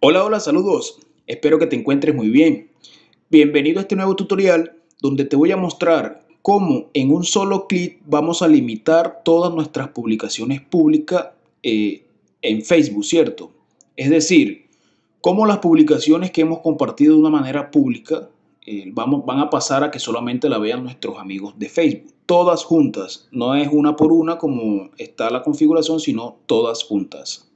Hola, hola, saludos. Espero que te encuentres muy bien. Bienvenido a este nuevo tutorial donde te voy a mostrar cómo en un solo clic vamos a limitar todas nuestras publicaciones públicas eh, en Facebook, ¿cierto? Es decir, cómo las publicaciones que hemos compartido de una manera pública eh, van a pasar a que solamente la vean nuestros amigos de Facebook. Todas juntas, no es una por una como está la configuración, sino todas juntas.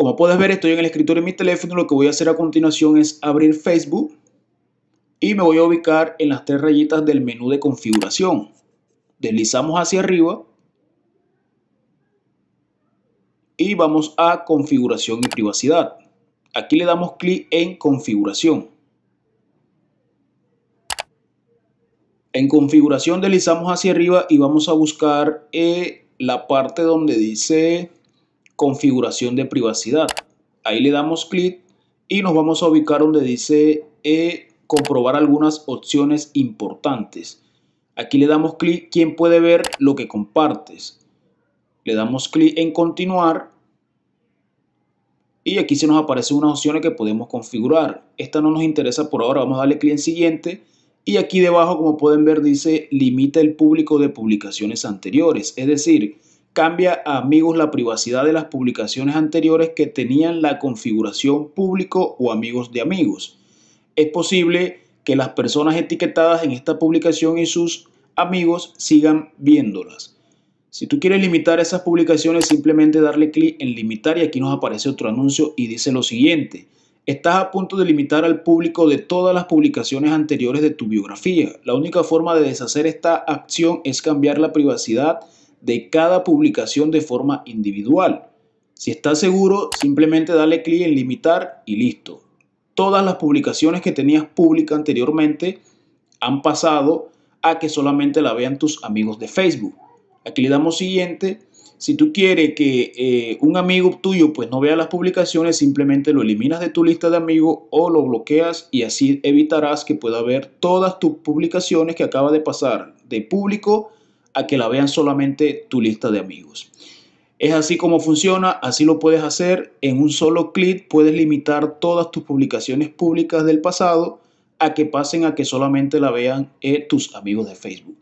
Como puedes ver, estoy en el escritorio de mi teléfono. Lo que voy a hacer a continuación es abrir Facebook y me voy a ubicar en las tres rayitas del menú de configuración. Deslizamos hacia arriba y vamos a configuración y privacidad. Aquí le damos clic en configuración. En configuración deslizamos hacia arriba y vamos a buscar eh, la parte donde dice configuración de privacidad. Ahí le damos clic y nos vamos a ubicar donde dice eh, comprobar algunas opciones importantes. Aquí le damos clic, ¿quién puede ver lo que compartes? Le damos clic en continuar y aquí se nos aparecen unas opciones que podemos configurar. Esta no nos interesa por ahora, vamos a darle clic en siguiente. Y aquí debajo, como pueden ver, dice limita el público de publicaciones anteriores. Es decir, cambia a amigos la privacidad de las publicaciones anteriores que tenían la configuración público o amigos de amigos. Es posible que las personas etiquetadas en esta publicación y sus amigos sigan viéndolas. Si tú quieres limitar esas publicaciones, simplemente darle clic en limitar y aquí nos aparece otro anuncio y dice lo siguiente. Estás a punto de limitar al público de todas las publicaciones anteriores de tu biografía. La única forma de deshacer esta acción es cambiar la privacidad de cada publicación de forma individual. Si estás seguro, simplemente dale clic en limitar y listo. Todas las publicaciones que tenías pública anteriormente han pasado a que solamente la vean tus amigos de Facebook. Aquí le damos siguiente. Si tú quieres que eh, un amigo tuyo pues no vea las publicaciones, simplemente lo eliminas de tu lista de amigos o lo bloqueas y así evitarás que pueda ver todas tus publicaciones que acaba de pasar de público a que la vean solamente tu lista de amigos. Es así como funciona, así lo puedes hacer. En un solo clic puedes limitar todas tus publicaciones públicas del pasado a que pasen a que solamente la vean eh, tus amigos de Facebook.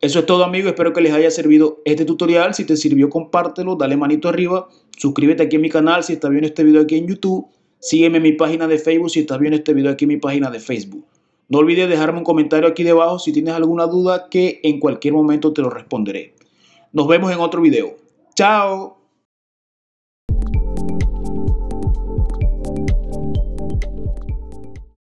Eso es todo amigos, espero que les haya servido este tutorial. Si te sirvió, compártelo, dale manito arriba, suscríbete aquí a mi canal si está viendo este video aquí en YouTube, sígueme en mi página de Facebook si está viendo este video aquí en mi página de Facebook. No olvides dejarme un comentario aquí debajo si tienes alguna duda que en cualquier momento te lo responderé. Nos vemos en otro video. ¡Chao!